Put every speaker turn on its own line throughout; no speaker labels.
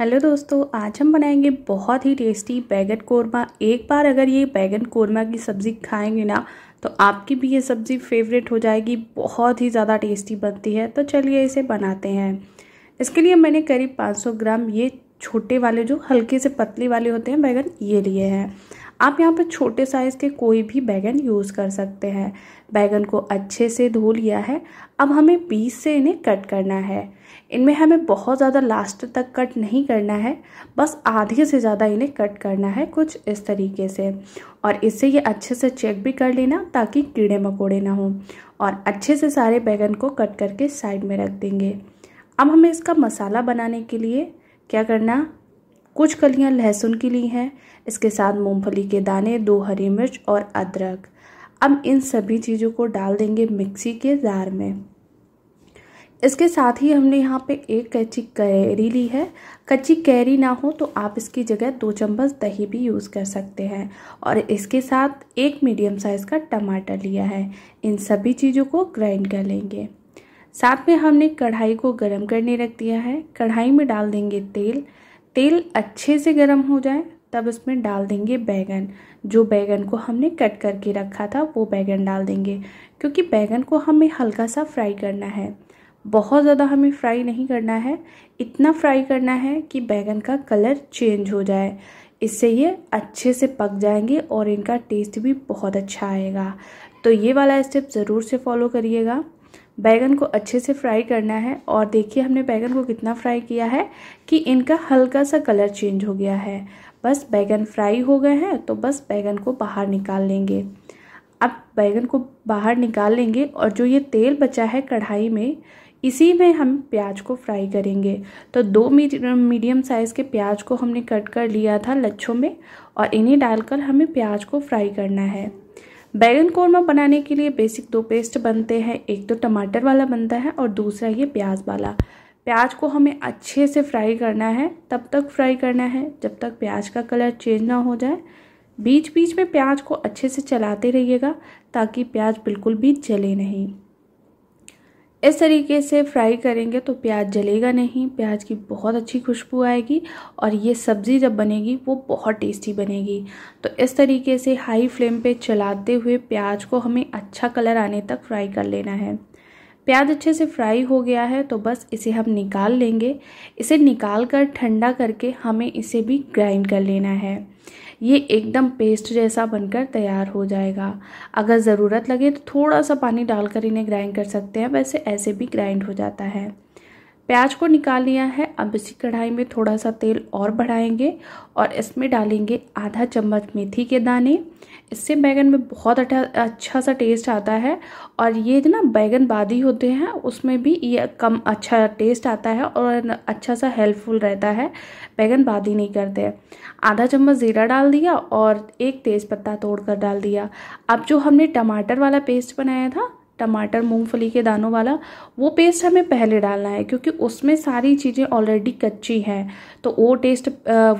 hello दोस्तों आज हम बनाएंगे बहुत ही टेस्टी बैगन कोरमा एक बार अगर ये बैगन कोरमा की सब्ज़ी खाएंगे ना तो आपकी भी ये सब्ज़ी फेवरेट हो जाएगी बहुत ही ज़्यादा टेस्टी बनती है तो चलिए इसे बनाते हैं इसके लिए मैंने करीब 500 ग्राम ये छोटे वाले जो हल्के से पतले वाले होते हैं बैगन ये लिए हैं आप यहाँ पर छोटे साइज़ के कोई भी बैगन यूज़ कर सकते हैं बैगन को अच्छे से धो लिया है अब हमें पीस से इन्हें कट करना है इनमें हमें बहुत ज़्यादा लास्ट तक कट नहीं करना है बस आधे से ज़्यादा इन्हें कट करना है कुछ इस तरीके से और इससे ये अच्छे से चेक भी कर लेना ताकि कीड़े मकोड़े ना हों और अच्छे से सारे बैगन को कट करके साइड में रख देंगे अब हमें इसका मसाला बनाने के लिए क्या करना कुछ कलियां लहसुन की ली हैं इसके साथ मूंगफली के दाने दो हरी मिर्च और अदरक अब इन सभी चीज़ों को डाल देंगे मिक्सी के जार में इसके साथ ही हमने यहाँ पे एक कच्ची कैरी ली है कच्ची कैरी ना हो तो आप इसकी जगह दो चम्मच दही भी यूज़ कर सकते हैं और इसके साथ एक मीडियम साइज़ का टमाटर लिया है इन सभी चीज़ों को ग्राइंड कर लेंगे साथ में हमने कढ़ाई को गर्म करने रख दिया है कढ़ाई में डाल देंगे तेल तेल अच्छे से गर्म हो जाए तब उसमें डाल देंगे बैगन जो बैगन को हमने कट करके रखा था वो बैगन डाल देंगे क्योंकि बैगन को हमें हल्का सा फ्राई करना है बहुत ज़्यादा हमें फ्राई नहीं करना है इतना फ्राई करना है कि बैगन का कलर चेंज हो जाए इससे ये अच्छे से पक जाएंगे और इनका टेस्ट भी बहुत अच्छा आएगा तो ये वाला स्टेप ज़रूर से फॉलो करिएगा बैगन को अच्छे से फ्राई करना है और देखिए हमने बैगन को कितना फ्राई किया है कि इनका हल्का सा कलर चेंज हो गया है बस बैगन फ्राई हो गए हैं तो बस बैगन को बाहर निकाल लेंगे अब बैगन को बाहर निकाल लेंगे और जो ये तेल बचा है कढ़ाई में इसी में हम प्याज को फ्राई करेंगे तो दो मीडियम साइज़ के प्याज को हमने कट कर लिया था लच्छों में और इन्हें डालकर हमें प्याज को फ्राई करना है बैगन कौरमा बनाने के लिए बेसिक दो पेस्ट बनते हैं एक तो टमाटर वाला बनता है और दूसरा ये प्याज वाला प्याज को हमें अच्छे से फ्राई करना है तब तक फ्राई करना है जब तक प्याज का कलर चेंज ना हो जाए बीच बीच में प्याज को अच्छे से चलाते रहिएगा ताकि प्याज बिल्कुल भी जले नहीं इस तरीके से फ्राई करेंगे तो प्याज जलेगा नहीं प्याज की बहुत अच्छी खुशबू आएगी और ये सब्ज़ी जब बनेगी वो बहुत टेस्टी बनेगी तो इस तरीके से हाई फ्लेम पे चलाते हुए प्याज को हमें अच्छा कलर आने तक फ्राई कर लेना है प्याज अच्छे से फ्राई हो गया है तो बस इसे हम निकाल लेंगे इसे निकाल कर ठंडा करके हमें इसे भी ग्राइंड कर लेना है ये एकदम पेस्ट जैसा बनकर तैयार हो जाएगा अगर ज़रूरत लगे तो थोड़ा सा पानी डालकर इन्हें ग्राइंड कर सकते हैं वैसे ऐसे भी ग्राइंड हो जाता है प्याज को निकाल लिया है अब इसी कढ़ाई में थोड़ा सा तेल और बढ़ाएंगे और इसमें डालेंगे आधा चम्मच मेथी के दाने इससे बैगन में बहुत अच्छा सा टेस्ट आता है और ये ना बैगन बादी होते हैं उसमें भी ये कम अच्छा टेस्ट आता है और अच्छा सा हेल्पफुल रहता है बैगन बादी नहीं करते आधा चम्मच ज़ीरा डाल दिया और एक तेज़ पत्ता तोड़ कर डाल दिया अब जो हमने टमाटर वाला पेस्ट बनाया था टमाटर मूंगफली के दानों वाला वो पेस्ट हमें पहले डालना है क्योंकि उसमें सारी चीज़ें ऑलरेडी कच्ची हैं तो वो टेस्ट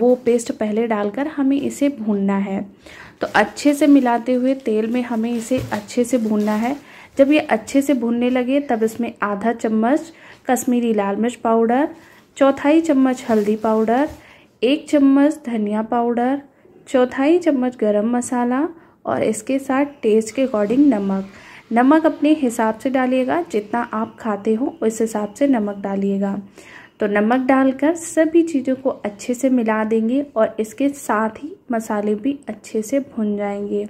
वो पेस्ट पहले डालकर हमें इसे भूनना है तो अच्छे से मिलाते हुए तेल में हमें इसे अच्छे से भूनना है जब ये अच्छे से भूनने लगे तब इसमें आधा चम्मच कश्मीरी लाल मिर्च पाउडर चौथाई चम्मच हल्दी पाउडर एक चम्मच धनिया पाउडर चौथाई चम्मच गरम मसाला और इसके साथ टेस्ट के अकॉर्डिंग नमक नमक अपने हिसाब से डालिएगा जितना आप खाते हो उस हिसाब से नमक डालिएगा तो नमक डालकर सभी चीज़ों को अच्छे से मिला देंगे और इसके साथ ही मसाले भी अच्छे से भुन जाएंगे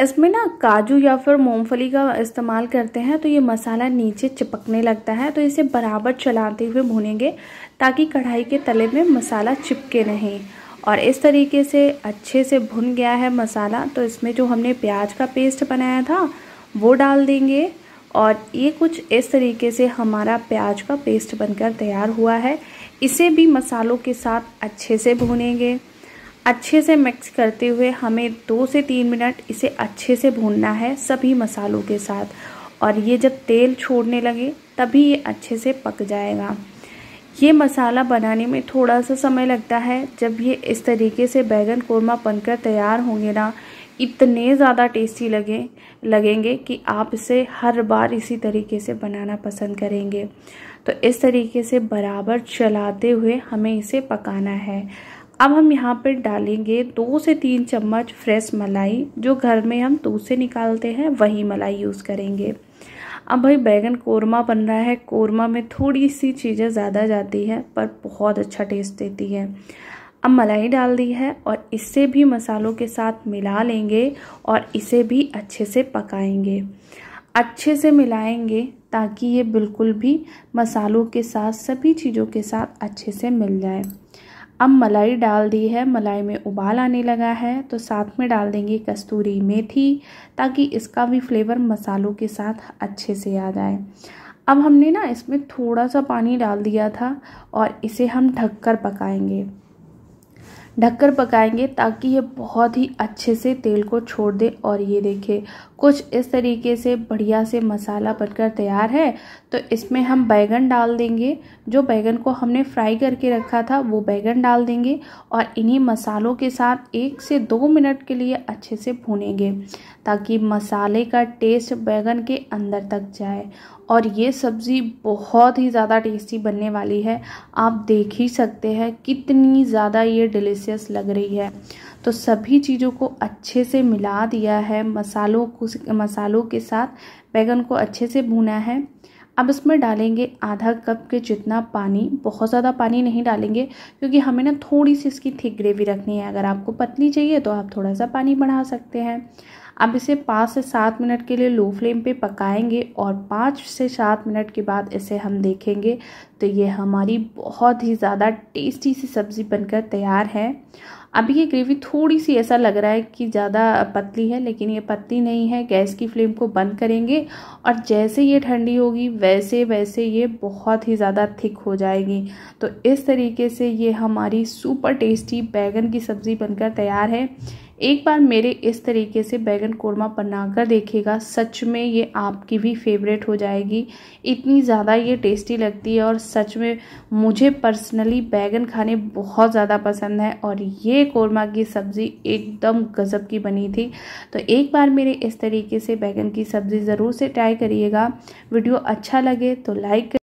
इसमें ना काजू या फिर मूंगफली का इस्तेमाल करते हैं तो ये मसाला नीचे चिपकने लगता है तो इसे बराबर चलाते हुए भुनेंगे ताकि कढ़ाई के तले में मसाला चिपके नहीं और इस तरीके से अच्छे से भुन गया है मसाला तो इसमें जो हमने प्याज का पेस्ट बनाया था वो डाल देंगे और ये कुछ इस तरीके से हमारा प्याज का पेस्ट बनकर तैयार हुआ है इसे भी मसालों के साथ अच्छे से भूनेंगे अच्छे से मिक्स करते हुए हमें दो से तीन मिनट इसे अच्छे से भूनना है सभी मसालों के साथ और ये जब तेल छोड़ने लगे तभी ये अच्छे से पक जाएगा ये मसाला बनाने में थोड़ा सा समय लगता है जब ये इस तरीके से बैगन कोरमा बनकर तैयार होंगे ना इतने ज़्यादा टेस्टी लगे लगेंगे कि आप इसे हर बार इसी तरीके से बनाना पसंद करेंगे तो इस तरीके से बराबर चलाते हुए हमें इसे पकाना है अब हम यहाँ पर डालेंगे दो से तीन चम्मच फ्रेश मलाई जो घर में हम दूध से निकालते हैं वही मलाई यूज़ करेंगे अब भाई बैगन कोरमा बन रहा है कोरमा में थोड़ी सी चीज़ें ज़्यादा जाती है पर बहुत अच्छा टेस्ट देती है अब मलाई डाल दी है और इसे भी मसालों के साथ मिला लेंगे और इसे भी अच्छे से पकाएंगे अच्छे से मिलाएंगे ताकि ये बिल्कुल भी मसालों के साथ सभी चीज़ों के साथ अच्छे से मिल जाए अब मलाई डाल दी है मलाई में उबाल आने लगा है तो साथ में डाल देंगे कस्तूरी मेथी ताकि इसका भी फ्लेवर मसालों के साथ अच्छे से आ जाए अब हमने ना इसमें थोड़ा सा पानी डाल दिया था और इसे हम ढककर पकाएंगे ढककर पकाएंगे ताकि ये बहुत ही अच्छे से तेल को छोड़ दे और ये देखे कुछ इस तरीके से बढ़िया से मसाला बनकर तैयार है तो इसमें हम बैगन डाल देंगे जो बैगन को हमने फ्राई करके रखा था वो बैगन डाल देंगे और इन्हीं मसालों के साथ एक से दो मिनट के लिए अच्छे से भूनेंगे ताकि मसाले का टेस्ट बैगन के अंदर तक जाए और ये सब्ज़ी बहुत ही ज़्यादा टेस्टी बनने वाली है आप देख ही सकते हैं कितनी ज़्यादा ये डिलीस डिलीशियस लग रही है तो सभी चीज़ों को अच्छे से मिला दिया है मसालों को मसालों के साथ बैगन को अच्छे से भुना है अब इसमें डालेंगे आधा कप के जितना पानी बहुत ज़्यादा पानी नहीं डालेंगे क्योंकि हमें ना थोड़ी सी इसकी थिक ग्रेवी रखनी है अगर आपको पतली चाहिए तो आप थोड़ा सा पानी बढ़ा सकते हैं अब इसे पाँच से सात मिनट के लिए लो फ्लेम पे पकाएंगे और पाँच से सात मिनट के बाद इसे हम देखेंगे तो ये हमारी बहुत ही ज़्यादा टेस्टी सी सब्ज़ी बनकर तैयार है अभी ये ग्रेवी थोड़ी सी ऐसा लग रहा है कि ज़्यादा पतली है लेकिन ये पतली नहीं है गैस की फ्लेम को बंद करेंगे और जैसे ये ठंडी होगी वैसे वैसे ये बहुत ही ज़्यादा थिक हो जाएगी तो इस तरीके से ये हमारी सुपर टेस्टी बैगन की सब्ज़ी बनकर तैयार है एक बार मेरे इस तरीके से बैगन कोरमा बनाकर देखिएगा सच में ये आपकी भी फेवरेट हो जाएगी इतनी ज़्यादा ये टेस्टी लगती है और सच में मुझे पर्सनली बैगन खाने बहुत ज़्यादा पसंद है और ये कोरमा की सब्ज़ी एकदम गज़ब की बनी थी तो एक बार मेरे इस तरीके से बैगन की सब्ज़ी ज़रूर से ट्राई करिएगा वीडियो अच्छा लगे तो लाइक